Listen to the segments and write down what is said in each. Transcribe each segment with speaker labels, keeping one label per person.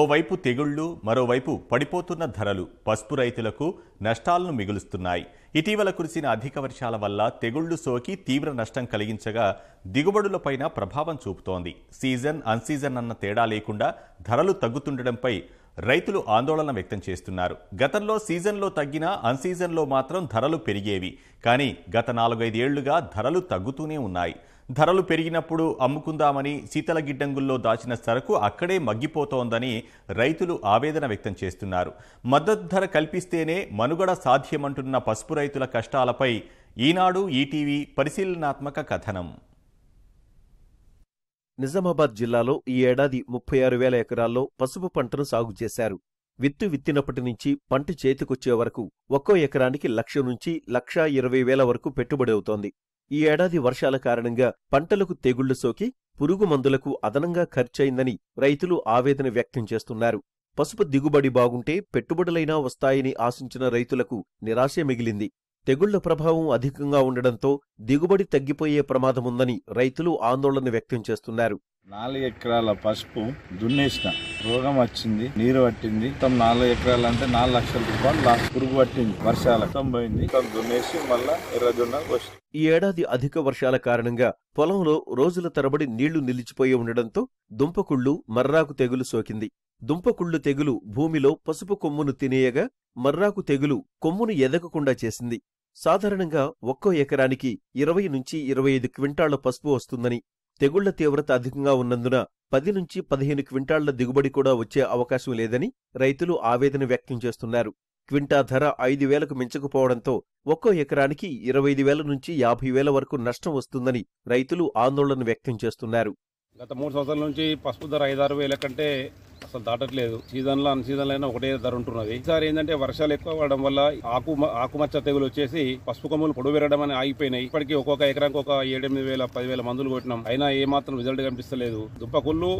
Speaker 1: ఓవైపు తెగుళ్లు మరోవైపు పడిపోతున్న ధరలు పసుపు రైతులకు నష్టాలను మిగులుస్తున్నాయి ఇటీవల కురిసిన అధిక వర్షాల వల్ల తెగుళ్లు సోకి తీవ్ర నష్టం కలిగించగా దిగుబడులపైన ప్రభావం చూపుతోంది సీజన్ అన్సీజన్ అన్న తేడా లేకుండా ధరలు తగ్గుతుండటంపై రైతులు ఆందోళన వ్యక్తం చేస్తున్నారు గతంలో సీజన్లో తగ్గినా అన్సీజన్లో మాత్రం ధరలు పెరిగేవి కానీ గత నాలుగైదేళ్లుగా ధరలు తగ్గుతూనే ఉన్నాయి ధరలు పెరిగినప్పుడు అమ్ముకుందామని శీతల గిడ్డంగుల్లో దాచిన సరకు అక్కడే మగ్గిపోతోందని రైతులు ఆవేదన వ్యక్తం చేస్తున్నారు మద్దతు ధర కల్పిస్తేనే మనుగడ సాధ్యమంటున్న పసుపు రైతుల కష్టాలపై ఈనాడు ఈటీవీ పరిశీలనాత్మక కథనం నిజామాబాద్ జిల్లాలో ఈ ఏడాది ముప్పై ఆరు వేల ఎకరాల్లో పసుపు పంటను సాగు చేశారు విత్తు విత్తినప్పటి నుంచి పంట చేతికొచ్చే వరకు ఒక్కో ఎకరానికి లక్ష నుంచి లక్షా ఇరవై వేల వరకు పెట్టుబడి అవుతోంది ఈ ఏడాది వర్షాల కారణంగా పంటలకు తెగుళ్లు సోకి పురుగు మందులకు అదనంగా ఖర్చయిందని రైతులు ఆవేదన వ్యక్తం చేస్తున్నారు పసుపు దిగుబడి బాగుంటే పెట్టుబడులైనా వస్తాయని ఆశించిన రైతులకు నిరాశే మిగిలింది తెగుళ్ల ప్రభావం అధికంగా ఉండడంతో దిగుబడి తగ్గిపోయే ప్రమాదముందని రైతులు ఆందోళన వ్యక్తం చేస్తున్నారు నాలుగు ఎకరాల పసుపు దున్నేసిన రోగం వచ్చింది నీరు పట్టింది మొత్తం నాలుగు ఎకరాలు అంటే నాలుగు లక్షల రూపాయలు పురుగు పట్టింది వర్షాల
Speaker 2: దున్నేసి మళ్ళా
Speaker 1: ఈ ఏడాది అధిక వర్షాల కారణంగా పొలంలో రోజుల తరబడి నీళ్లు నిలిచిపోయి ఉండడంతో దుంపకుళ్ళు మర్రాకు తెగులు సోకింది దుంపకుళ్ళు తెగులు భూమిలో పసుపు కొమ్మును తినేయగా మర్రాకు తెగులు కొమ్మును ఎదగకుండా చేసింది సాధారణంగా ఒక్కో ఎకరానికి ఇరవై నుంచి ఇరవై ఐదు క్వింటాళ్ల పసుపు వస్తుందని తెగుళ్ల తీవ్రత అధికంగా ఉన్నందున పది నుంచి పదిహేను క్వింటాళ్ల దిగుబడి కూడా వచ్చే అవకాశం లేదని రైతులు ఆవేదన వ్యక్తం చేస్తున్నారు క్వింటా ధర ఐదు వేలకు మించకపోవడంతో ఒక్కో ఎకరానికి ఇరవై ఐదు వేల నుంచి యాభై వేల వరకు నష్టం వస్తుందని రైతులు ఆందోళన వ్యక్తం చేస్తున్నారు
Speaker 3: గత మూడు సంవత్సరాల నుంచి పసుపు ధర ఐదారు వేల కంటే అసలు దాటట్లేదు సీజన్లో అన్ సీజన్లో అయినా ఒకటే ధర ఉంటున్నది ఈసారి ఏంటంటే వర్షాలు ఎక్కువ పడడం వల్ల ఆకు ఆకుమచ్చ తెగులు వచ్చేసి పసుపు కొమ్ములు పొడవు పెరగడం అని ఆగిపోయినాయి ఇప్పటికీ ఒక్కొక్క ఎకరానికి ఒక ఏడెనిమిది వేల పదివేల మందులు కొట్టినాం అయినా ఏ మాత్రం రిజల్ట్ కనిపిస్తలేదు దుప్పకుళ్ళు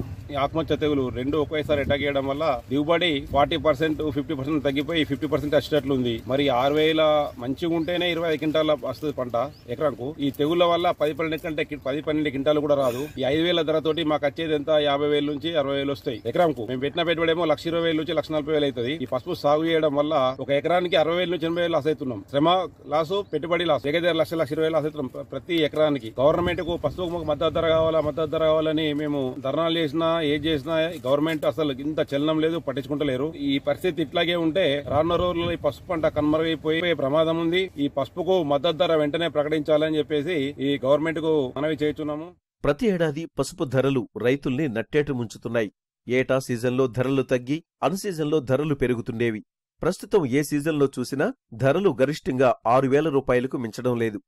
Speaker 3: ఆకుమచ్చ తెగులు రెండు ఒకేసారి అటాక్ చేయడం వల్ల దిగుబడి ఫార్టీ పర్సెంట్ ఫిఫ్టీ పర్సెంట్ తగ్గిపోయి ఫిఫ్టీ పర్సెంట్ వచ్చేటట్లు ఉంది మరి ఆరు వేల మంచిగా ఉంటేనే ఇరవై ఐదు క్వింటాల వస్తుంది పంట ఎకరాకు ఈ తెగుళ్ళ వల్ల పది పన్నెండు కంటే పది పన్నెండు క్వింటాలు కూడా రాదు ఈ ఐదు వేల ధరతోటి మాకు వచ్చేది ఎంత యాభై వేల నుంచి అరవై వేలు వస్తాయి ఎకరాకు మేము పెట్టిన పెట్టుబడి ఏమో లక్ష ఇరవై వేలు నుంచి లక్ష నలభై వేలు అవుతుంది ఈ పసుపు సాగు చేయడం వల్ల ఒక ఎకరానికి అరవై వేలు నుంచి ఎనభై వేలు లాస్ అవుతున్నాం శ్రమ లాస్ పెట్టుబడి లాస్ దగ్గర లక్ష లక్ష ఇరవై లాస్ అవుతున్నాం ప్రతి ఎకరానికి గవర్నమెంట్ కు పసుపు మద్దతు ధర కావాలా మద్దతు ధర కావాలని మేము ధర్నాలు చేసినా ఏం చేసినా గవర్నమెంట్ అసలు ఇంత చలనం లేదు పట్టించుకుంటలేరు ఈ పరిస్థితి ఇట్లాగే ఉంటే రానున్న రోజుల్లో ఈ పసుపు పంట కనుమరుగైపోయే ప్రమాదం ఉంది ఈ పసుపుకు మద్దతు ధర వెంటనే ప్రకటించాలని చెప్పేసి ఈ గవర్నమెంట్ కు మనవి చేస్తున్నాము
Speaker 1: ప్రతి ఏడాది పసుపు ధరలు రైతుల్ని నట్టేటు ముంచుతున్నాయి ఏటా సీజన్లో ధరలు తగ్గి సీజన్లో ధరలు పెరుగుతుండేవి ప్రస్తుతం ఏ సీజన్లో చూసినా ధరలు గరిష్టంగా ఆరు వేల రూపాయలకు మించడం లేదు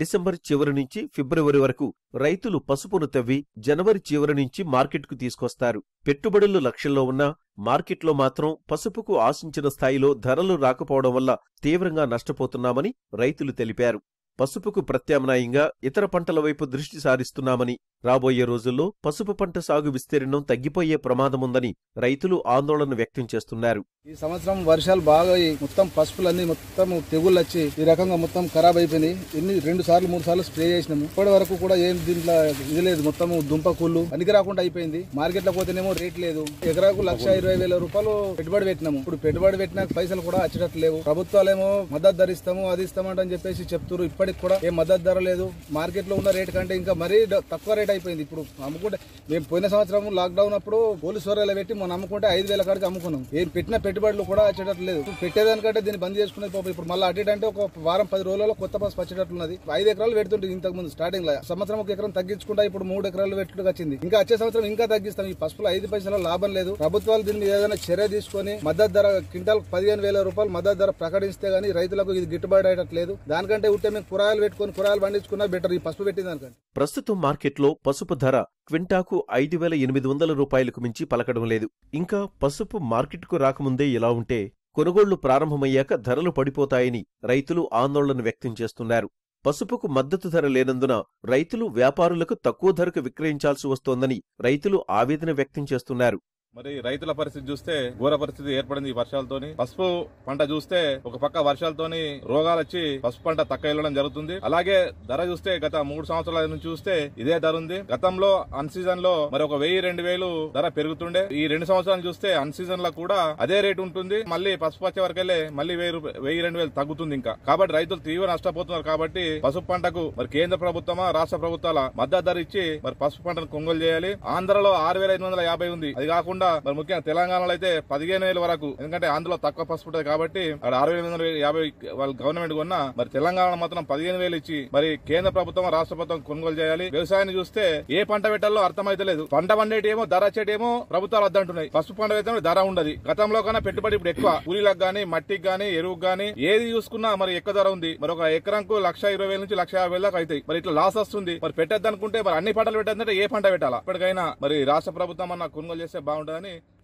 Speaker 1: డిసెంబర్ చివరి నుంచి ఫిబ్రవరి వరకు రైతులు పసుపును తవ్వి జనవరి చివరి నుంచి మార్కెట్కు తీసుకొస్తారు పెట్టుబడులు లక్ష్యంలో ఉన్నా మార్కెట్లో మాత్రం పసుపుకు ఆశించిన స్థాయిలో ధరలు రాకపోవడం వల్ల తీవ్రంగా నష్టపోతున్నామని రైతులు తెలిపారు పసుపుకు ప్రత్యామ్నాయంగా ఇతర పంటల వైపు దృష్టి సారిస్తున్నామని రాబోయే రోజుల్లో పసుపు పంట సాగు విస్తీర్ణం తగ్గిపోయే ప్రమాదముందని రైతులు ఆందోళన వ్యక్తం చేస్తున్నారు
Speaker 4: ఈ సంవత్సరం వర్షాలు బాగా మొత్తం పసుపులన్నీ మొత్తం తెగుళ్ళు వచ్చి ఈ రకంగా మొత్తం ఖరాబ్ అయిపోయినాయి ఎన్ని రెండు సార్లు మూడు సార్లు స్ప్రే చేసినాము ఇప్పటి వరకు కూడా ఏం దీంట్లో ఇది లేదు మొత్తం దుంప కూళ్ళు పనికి రాకుండా అయిపోయింది మార్కెట్ లో పోతేనేమో రేట్ లేదు ఎకరాకు లక్ష ఇరవై వేల రూపాయలు పెట్టుబడి పెట్టినాము ఇప్పుడు పెట్టుబడి పెట్టినా పైసలు కూడా వచ్చేటట్టు లేవు ప్రభుత్వాలేమో మద్దతు ధరిస్తాము అది ఇస్తామంటని చెప్పేసి చెప్తున్నారు ఇప్పటికి కూడా ఏ మద్దతు ధర లేదు మార్కెట్లో ఉన్న రేట్ కంటే ఇంకా మరీ తక్కువ రేట్ అయిపోయింది ఇప్పుడు అమ్ముకుంటే మేము పోయిన సంవత్సరం లాక్డౌన్ అప్పుడు పోలీసు వరలో పెట్టి మనం అమ్ముకుంటే ఐదు వేల కాడికి అమ్ముకున్నాం ఏం పెట్టిన పెట్టుబడులు కూడా వచ్చేటట్లు లేదు పెట్టేదానికంటే దీన్ని బంద్ చేసుకునేది పోపు ఇప్పుడు మళ్ళీ అటు అంటే ఒక వారం పది రోజులలో కొత్త బస్సు వచ్చేటట్లున్నది ఐదు ఎకరాలు పెడుతుంటుంది ఇంతకు ముందు స్టార్టింగ్ లో సంవత్సరం ఒక ఎకరం తగ్గించుకుంటా ఇప్పుడు మూడు ఎకరాలు పెట్టుకు వచ్చింది ఇంకా వచ్చే సంవత్సరం ఇంకా తగ్గిస్తాం ఈ పసుపులో ఐదు పైసల లాభం లేదు ప్రభుత్వాలు దీని మీద ఏదైనా చర్య తీసుకొని మద్దతు ధర క్వింటాల్ పదిహేను వేల రూపాయలు మద్దతు ధర ప్రకటిస్తే గానీ రైతులకు ఇది గిట్టుబాటు అయ్యట్లేదు దానికంటే ఉంటే మేము కూరగాయలు కూరగాయలు పండించుకున్నా బెటర్ ఈ పసుపు పెట్టింది అనుకోండి
Speaker 1: ప్రస్తుతం మార్కెట్లో పసుపు ధర క్వింటాకు ఐదు వేల ఎనిమిది వందల రూపాయలకు మించి పలకడం లేదు ఇంకా పసుపు మార్కెట్కు రాకముందే ఇలా ఉంటే కొనుగోళ్లు ప్రారంభమయ్యాక ధరలు పడిపోతాయని రైతులు ఆందోళన వ్యక్తం చేస్తున్నారు పసుపుకు మద్దతు ధర లేనందున రైతులు వ్యాపారులకు తక్కువ ధరకు విక్రయించాల్సి వస్తోందని రైతులు ఆవేదన వ్యక్తం చేస్తున్నారు
Speaker 2: మరి రైతుల పరిస్థితి చూస్తే ఘోర పరిస్థితి ఏర్పడింది ఈ వర్షాలతోని పసుపు పంట చూస్తే ఒక పక్క వర్షాలతోని రోగాలు వచ్చి పసుపు పంట తక్క వెళ్ళడం జరుగుతుంది అలాగే ధర చూస్తే గత మూడు సంవత్సరాల నుంచి చూస్తే ఇదే ధర ఉంది గతంలో అన్ సీజన్ లో మరి ఒక వెయ్యి రెండు వేలు ధర పెరుగుతుండే ఈ రెండు సంవత్సరాలు చూస్తే అన్ సీజన్ లో కూడా అదే రేటు ఉంటుంది మళ్ళీ పసుపు వచ్చే వరకెళ్ళే మళ్ళీ వెయ్యి వెయ్యి రెండు వేలు తగ్గుతుంది ఇంకా కాబట్టి రైతులు తీవ్ర నష్టపోతున్నారు కాబట్టి పసుపు పంటకు మరి కేంద్ర ప్రభుత్వమా రాష్ట్ర ప్రభుత్వాల మద్దతు ధర ఇచ్చి మరి పసుపు పంటను కొనుగోలు చేయాలి ఆంధ్రలో ఆరు వేల ఐదు వందల యాభై ఉంది అది కాకుండా కాకుండా మరి ముఖ్యంగా తెలంగాణలో అయితే పదిహేను వేల వరకు ఎందుకంటే అందులో తక్కువ పసుపు ఉంటుంది కాబట్టి అక్కడ ఆరు వేల వందల యాభై వాళ్ళు గవర్నమెంట్ కొన్నా మరి తెలంగాణ మాత్రం పదిహేను వేలు ఇచ్చి మరి కేంద్ర ప్రభుత్వం రాష్ట్ర ప్రభుత్వం కొనుగోలు చేయాలి వ్యవసాయాన్ని చూస్తే ఏ పంట పెట్టాలో లేదు పంట పండేటేమో ధర వచ్చేటేమో ప్రభుత్వాలు వద్దంటున్నాయి పసుపు పంట వేస్తే ధర ఉండదు గతంలో కన్నా పెట్టుబడి ఇప్పుడు ఎక్కువ కూలీలకు గానీ మట్టికి గానీ ఎరువు గానీ ఏది చూసుకున్నా మరి ఎక్కువ ధర ఉంది మరి ఒక ఎకరంకు లక్ష ఇరవై వేల నుంచి లక్ష యాభై దాకా అవుతాయి మరి ఇట్లా లాస్ వస్తుంది మరి పెట్టద్దనుకుంటే మరి అన్ని పంటలు పెట్టద్దంటే ఏ పంట పెట్టాలా ఇప్పటికైనా మరి రాష్ట్ర ప్రభుత్వం అన్న కొనుగోలు చేస్తే బాగుంటుంది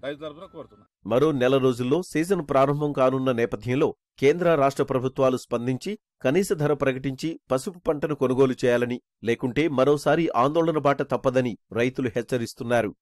Speaker 2: రైతు తరఫున కోరుతున్నా
Speaker 1: మరో నెల రోజుల్లో సీజన్ ప్రారంభం కానున్న నేపథ్యంలో కేంద్ర రాష్ట్ర ప్రభుత్వాలు స్పందించి కనీస ధర ప్రకటించి పసుపు పంటను కొనుగోలు చేయాలని లేకుంటే మరోసారి ఆందోళన బాట తప్పదని రైతులు హెచ్చరిస్తున్నారు